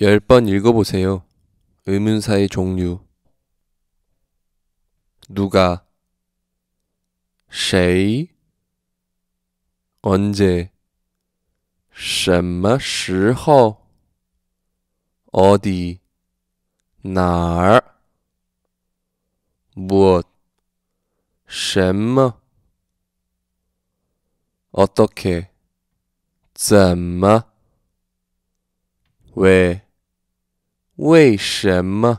열 번 읽어보세요. 의문사의 종류 누가 谁 언제 什么时候 어디 哪儿 무엇 什么 어떻게 怎么왜 为什么？